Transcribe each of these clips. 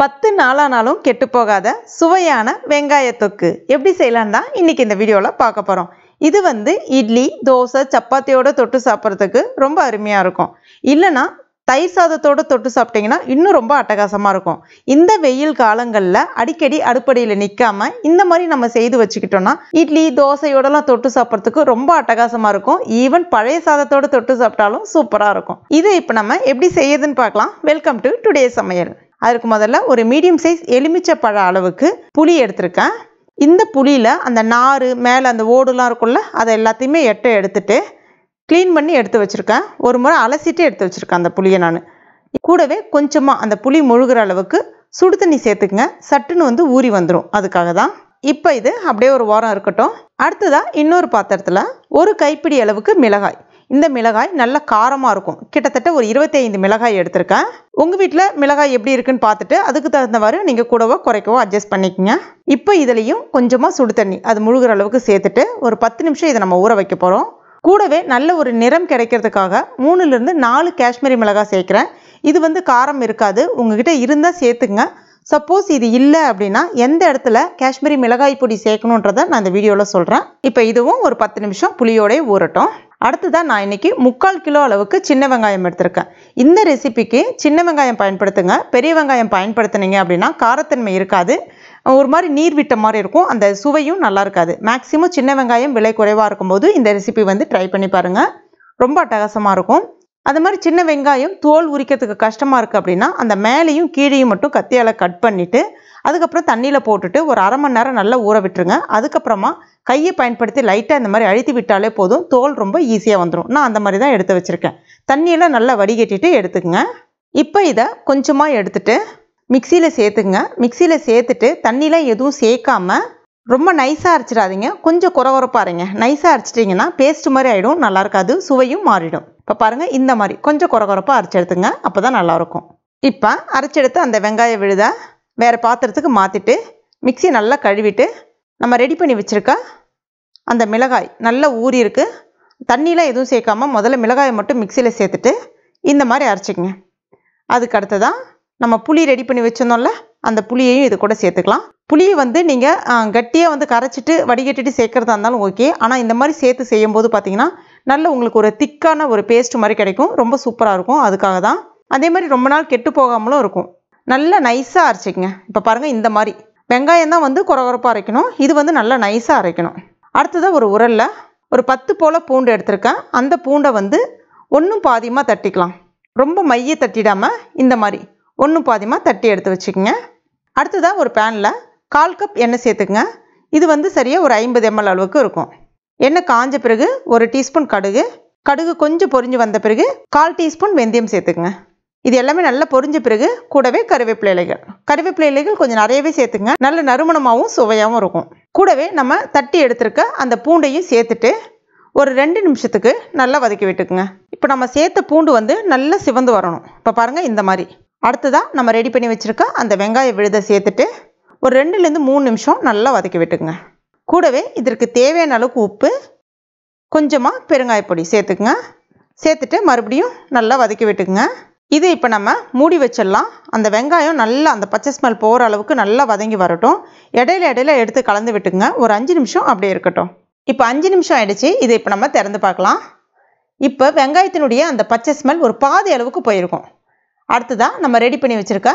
பத்து நாளானாலும் கெட்டு போகாத சுவையான வெங்காய தொக்கு எப்படி செய்யலான் தான் இன்றைக்கி இந்த வீடியோவில் பார்க்க போகிறோம் இது வந்து இட்லி தோசை சப்பாத்தியோட தொட்டு சாப்பிட்றதுக்கு ரொம்ப அருமையாக இருக்கும் இல்லைன்னா தயிர் சாதத்தோடு தொட்டு சாப்பிட்டிங்கன்னா இன்னும் ரொம்ப அட்டகாசமாக இருக்கும் இந்த வெயில் காலங்களில் அடிக்கடி அடுப்படியில் நிற்காமல் இந்த மாதிரி நம்ம செய்து வச்சுக்கிட்டோம்னா இட்லி தோசையோடலாம் தொட்டு சாப்பிட்றதுக்கு ரொம்ப அட்டகாசமாக இருக்கும் ஈவன் பழைய சாதத்தோடு தொட்டு சாப்பிட்டாலும் சூப்பராக இருக்கும் இதை இப்போ நம்ம எப்படி செய்யுதுன்னு பார்க்கலாம் வெல்கம் டு டுடே சமையல் அதுக்கு முதல்ல ஒரு மீடியம் சைஸ் எலுமிச்சப்பழ அளவுக்கு புளி எடுத்திருக்கேன் இந்த புளியில் அந்த நார் மேலே அந்த ஓடுலாம் இருக்கும்ல அதை எல்லாத்தையுமே எட்ட எடுத்துகிட்டு க்ளீன் பண்ணி எடுத்து வச்சுருக்கேன் ஒரு முறை அலசிட்டு எடுத்து வச்சுருக்கேன் அந்த புளியை நான் கூடவே கொஞ்சமாக அந்த புளி முழுகிற அளவுக்கு சுடு தண்ணி சேர்த்துக்குங்க சட்டுன்னு வந்து ஊறி வந்துடும் அதுக்காக தான் இப்போ இது அப்படியே ஒரு வாரம் இருக்கட்டும் அடுத்ததாக இன்னொரு பாத்திரத்தில் ஒரு கைப்பிடி அளவுக்கு மிளகாய் இந்த மிளகாய் நல்ல காரமாக இருக்கும் கிட்டத்தட்ட ஒரு இருபத்தைந்து மிளகாய் எடுத்திருக்கேன் உங்கள் வீட்டில் மிளகாய் எப்படி இருக்குன்னு பார்த்துட்டு அதுக்கு தகுந்தவாறு நீங்கள் கூடவோ குறைக்கவோ அட்ஜஸ்ட் பண்ணிக்கோங்க இப்போ இதுலேயும் கொஞ்சமாக சுடு தண்ணி அது முழுகிற அளவுக்கு சேர்த்துட்டு ஒரு பத்து நிமிஷம் இதை நம்ம ஊற வைக்க போகிறோம் கூடவே நல்ல ஒரு நிறம் கிடைக்கிறதுக்காக மூணுலேருந்து நாலு காஷ்மீரி மிளகாய் சேர்க்குறேன் இது வந்து காரம் இருக்காது உங்ககிட்ட இருந்தால் சேர்த்துங்க சப்போஸ் இது இல்லை அப்படின்னா எந்த இடத்துல காஷ்மீரி மிளகாய் பொடி சேர்க்கணுன்றதை நான் இந்த வீடியோவில் சொல்கிறேன் இப்போ இதுவும் ஒரு பத்து நிமிஷம் புளியோடய ஊறட்டும் அடுத்ததான் நான் இன்றைக்கி முக்கால் கிலோ அளவுக்கு சின்ன வெங்காயம் எடுத்திருக்கேன் இந்த ரெசிபிக்கு சின்ன வெங்காயம் பயன்படுத்துங்க பெரிய வெங்காயம் பயன்படுத்தினீங்க அப்படின்னா காரத்தன்மை இருக்காது ஒரு மாதிரி நீர் விட்ட மாதிரி இருக்கும் அந்த சுவையும் நல்லா இருக்காது மேக்ஸிமம் சின்ன வெங்காயம் விலை குறைவாக இருக்கும்போது இந்த ரெசிபி வந்து ட்ரை பண்ணி பாருங்கள் ரொம்ப அட்டகாசமாக இருக்கும் அது மாதிரி சின்ன வெங்காயம் தோல் உரிக்கிறதுக்கு கஷ்டமாக இருக்குது அப்படின்னா அந்த மேலேயும் கீழேயும் மட்டும் கத்தியால் கட் பண்ணிவிட்டு அதுக்கப்புறம் தண்ணியில் போட்டுட்டு ஒரு அரை மணி நேரம் நல்லா ஊற விட்டுருங்க அதுக்கப்புறமா கையை பயன்படுத்தி லைட்டாக இந்த மாதிரி அழுத்தி விட்டாலே போதும் தோல் ரொம்ப ஈஸியாக வந்துடும் நான் அந்த மாதிரி தான் எடுத்து வச்சுருக்கேன் தண்ணியெல்லாம் நல்லா வடிகட்டிட்டு எடுத்துக்கங்க இப்போ இதை கொஞ்சமாக எடுத்துட்டு மிக்சியில் சேர்த்துக்குங்க மிக்சியில் சேர்த்துட்டு தண்ணியெலாம் எதுவும் சேர்க்காமல் ரொம்ப நைஸாக அரைச்சிடாதீங்க கொஞ்சம் குறவரப்பாக இருங்க நைஸாக அரைச்சிட்டிங்கன்னா பேஸ்ட் மாதிரி ஆகிடும் நல்லா இருக்காது சுவையும் மாறிடும் இப்போ பாருங்கள் இந்த மாதிரி கொஞ்சம் குறகுறப்பாக அரைச்செடுத்துங்க அப்போ தான் நல்லாயிருக்கும் இப்போ அரைச்செடுத்து அந்த வெங்காய விழுதை வேறு பாத்திரத்துக்கு மாற்றிட்டு மிக்சி நல்லா கழுவிட்டு நம்ம ரெடி பண்ணி வச்சுருக்க அந்த மிளகாய் நல்லா ஊறி இருக்குது தண்ணியில் எதுவும் சேர்க்காமல் முதல்ல மிளகாயை மட்டும் மிக்சியில் சேர்த்துட்டு இந்த மாதிரி அரைச்சிக்கங்க அதுக்கு தான் நம்ம புளி ரெடி பண்ணி வச்சிருந்தோம்ல அந்த புளியையும் இது கூட சேர்த்துக்கலாம் புளியை வந்து நீங்கள் கட்டியாக வந்து கரைச்சிட்டு வடிகட்டிட்டு சேர்க்குறதா இருந்தாலும் ஓகே ஆனால் இந்த மாதிரி சேர்த்து செய்யும்போது பார்த்திங்கன்னா நல்ல உங்களுக்கு ஒரு திக்கான ஒரு பேஸ்ட் மாதிரி கிடைக்கும் ரொம்ப சூப்பராக இருக்கும் அதுக்காக தான் அதே மாதிரி ரொம்ப நாள் கெட்டு போகாமலும் இருக்கும் நல்லா நைஸாக அரைச்சிக்கங்க இப்போ பாருங்கள் இந்த மாதிரி வெங்காயம் தான் வந்து குறகுறப்பாக அரைக்கணும் இது வந்து நல்லா நைஸாக அரைக்கணும் அடுத்ததாக ஒரு உரலில் ஒரு பத்து போல் பூண்டு எடுத்திருக்கேன் அந்த பூண்டை வந்து ஒன்றும் பாதியமாக தட்டிக்கலாம் ரொம்ப மைய தட்டிடாமல் இந்த மாதிரி ஒன்றும் பாதியமாக தட்டி எடுத்து வச்சுக்கோங்க அடுத்ததாக ஒரு பேனில் கால் கப் எண்ணெய் சேர்த்துக்குங்க இது வந்து சரியாக ஒரு ஐம்பது எம்எல் அளவுக்கு இருக்கும் எண்ணெய் காஞ்ச பிறகு ஒரு டீஸ்பூன் கடுகு கடுகு கொஞ்சம் பொரிஞ்சு வந்த பிறகு கால் டீஸ்பூன் வெந்தயம் சேர்த்துக்குங்க இது எல்லாமே நல்லா பொரிஞ்ச பிறகு கூடவே கருவேப்பிலை இலைகள் கருவேப்பிலை இலைகள் கொஞ்சம் நிறையவே சேர்த்துங்க நல்ல நறுமணமாகவும் சுவையாகவும் இருக்கும் கூடவே நம்ம தட்டி எடுத்திருக்க அந்த பூண்டையும் சேர்த்துட்டு ஒரு ரெண்டு நிமிஷத்துக்கு நல்லா வதக்கி விட்டுக்குங்க இப்போ நம்ம சேர்த்த பூண்டு வந்து நல்லா சிவந்து வரணும் இப்போ பாருங்கள் இந்த மாதிரி அடுத்ததாக நம்ம ரெடி பண்ணி வச்சுருக்க அந்த வெங்காய விழுதை சேர்த்துட்டு ஒரு ரெண்டுலேருந்து மூணு நிமிஷம் நல்லா வதக்கி விட்டுக்குங்க கூடவே இதற்கு தேவையான அளவுக்கு உப்பு கொஞ்சமாக பெருங்காயப்பொடி சேர்த்துக்குங்க சேர்த்துட்டு மறுபடியும் நல்லா வதக்கி விட்டுக்குங்க இது இப்போ நம்ம மூடி வச்சிடலாம் அந்த வெங்காயம் நல்லா அந்த பச்சை ஸ்மெல் போகிற அளவுக்கு நல்லா வதங்கி வரட்டும் இடையில இடையில எடுத்து கலந்து விட்டுங்க ஒரு அஞ்சு நிமிஷம் அப்படியே இருக்கட்டும் இப்போ அஞ்சு நிமிஷம் ஆகிடுச்சு இதை இப்போ நம்ம திறந்து பார்க்கலாம் இப்போ வெங்காயத்தினுடைய அந்த பச்சை ஸ்மெல் ஒரு பாதி அளவுக்கு போயிருக்கும் அடுத்ததாக நம்ம ரெடி பண்ணி வச்சுருக்க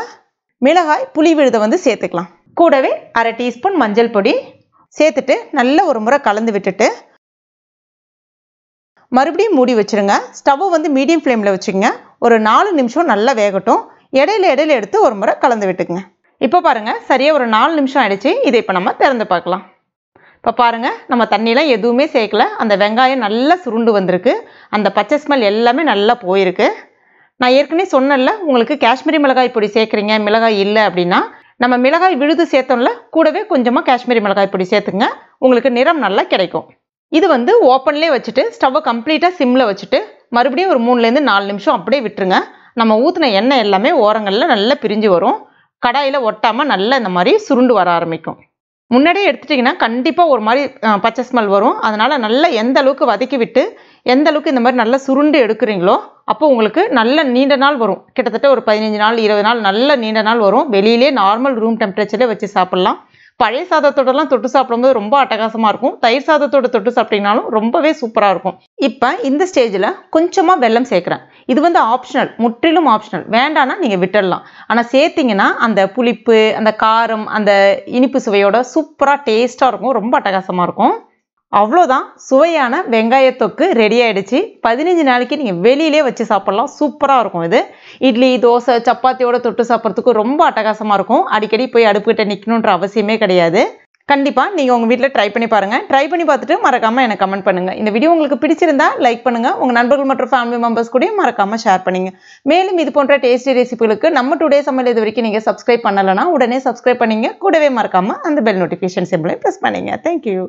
மிளகாய் புளி விழுதை வந்து சேர்த்துக்கலாம் கூடவே அரை டீஸ்பூன் மஞ்சள் பொடி சேர்த்துட்டு நல்ல ஒரு முறை கலந்து விட்டுட்டு மறுபடியும் மூடி வச்சுருங்க ஸ்டவ்வை வந்து மீடியம் ஃப்ளேமில் வச்சுக்கோங்க ஒரு நாலு நிமிஷம் நல்லா வேகட்டும் இடையில இடையில எடுத்து ஒரு முறை கலந்து விட்டுக்குங்க இப்போ பாருங்கள் சரியாக ஒரு நாலு நிமிஷம் ஆகிடுச்சு இதை இப்போ நம்ம திறந்து பார்க்கலாம் இப்போ பாருங்கள் நம்ம தண்ணியெலாம் எதுவுமே சேர்க்கல அந்த வெங்காயம் நல்லா சுருண்டு வந்திருக்கு அந்த பச்சை ஸ்மெல் எல்லாமே நல்லா போயிருக்கு நான் ஏற்கனவே சொன்னல உங்களுக்கு காஷ்மீரி மிளகாய் பொடி சேர்க்குறீங்க மிளகாய் இல்லை அப்படின்னா நம்ம மிளகாய் விழுது சேர்த்தோம்ல கூடவே கொஞ்சமாக காஷ்மீரி மிளகாய் பொடி சேர்த்துங்க உங்களுக்கு நிறம் நல்லா கிடைக்கும் இது வந்து ஓப்பன்லேயே வச்சுட்டு ஸ்டவ்வை கம்ப்ளீட்டாக சிம்மில் வச்சுட்டு மறுபடியும் ஒரு மூணுலேருந்து நாலு நிமிஷம் அப்படியே விட்டுருங்க நம்ம ஊற்றின எண்ணெய் எல்லாமே ஓரங்களில் நல்லா பிரிஞ்சு வரும் கடாயில் ஒட்டாமல் நல்லா இந்த மாதிரி சுருண்டு வர ஆரம்பிக்கும் முன்னாடியே எடுத்துட்டிங்கன்னா கண்டிப்பாக ஒரு மாதிரி பச்சை ஸ்மெல் வரும் அதனால் நல்லா எந்த அளவுக்கு வதக்கி விட்டு எந்த அளவுக்கு இந்த மாதிரி நல்லா சுருண்டு எடுக்கிறீங்களோ அப்போ உங்களுக்கு நல்ல நீண்ட நாள் வரும் கிட்டத்தட்ட ஒரு பதினஞ்சு நாள் இருபது நாள் நல்ல நீண்ட நாள் வரும் வெளியிலே நார்மல் ரூம் டெம்பரேச்சரில் வச்சு சாப்பிட்லாம் பழைய சாதத்தோடலாம் தொட்டு சாப்பிடும்போது ரொம்ப அட்டகாசமாக இருக்கும் தயிர் சாதத்தோட தொட்டு சாப்பிட்டீங்கனாலும் ரொம்பவே சூப்பராக இருக்கும் இப்போ இந்த ஸ்டேஜில் கொஞ்சமாக வெள்ளம் சேர்க்குறேன் இது வந்து ஆப்ஷனல் முற்றிலும் ஆப்ஷனல் வேண்டானா நீங்கள் விட்டுடலாம் ஆனால் சேர்த்திங்கன்னா அந்த புளிப்பு அந்த காரம் அந்த இனிப்பு சுவையோட சூப்பராக டேஸ்ட்டாக இருக்கும் ரொம்ப அட்டகாசமாக இருக்கும் அவ்வளோதான் சுவையான வெங்காய தொக்கு ரெடி ஆகிடுச்சு பதினஞ்சு நாளைக்கு நீங்கள் வெளியிலே வச்சு சாப்பிட்லாம் சூப்பராக இருக்கும் இது இட்லி தோசை சப்பாத்தியோட தொட்டு சாப்பிட்றதுக்கு ரொம்ப அட்டகாசமாக இருக்கும் அடிக்கடி போய் அடுப்புக்கிட்ட நிற்கணுன்ற அவசியமே கிடையாது கண்டிப்பாக நீங்கள் உங்கள் வீட்டில் ட்ரை பண்ணி பாருங்கள் ட்ரை பண்ணி பார்த்துட்டு மறக்காமல் எனக்கு கமெண்ட் பண்ணுங்கள் இந்த வீடியோ உங்களுக்கு பிடிச்சிருந்தா லைக் பண்ணுங்கள் உங்கள் நண்பர்கள் மற்றும் ஃபேமிலி மெம்பர்ஸ் கூட மறக்காமல் ஷேர் பண்ணுங்க மேலும் இது போன்ற டேஸ்டி ரெசிபிகளுக்கு நம்ம டுடே சமையல் இது வரைக்கும் நீங்கள் சப்ஸ்கிரைப் பண்ணலைன்னா உடனே சப்ஸ்கிரைப் பண்ணிங்க கூடவே மறக்காமல் அந்த பெல் நோட்டிஃபிகேஷன் சிம்பிளையும் ப்ரெஸ் பண்ணிங்க தேங்க்யூ